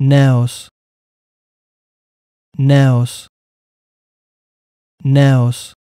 nails nails nails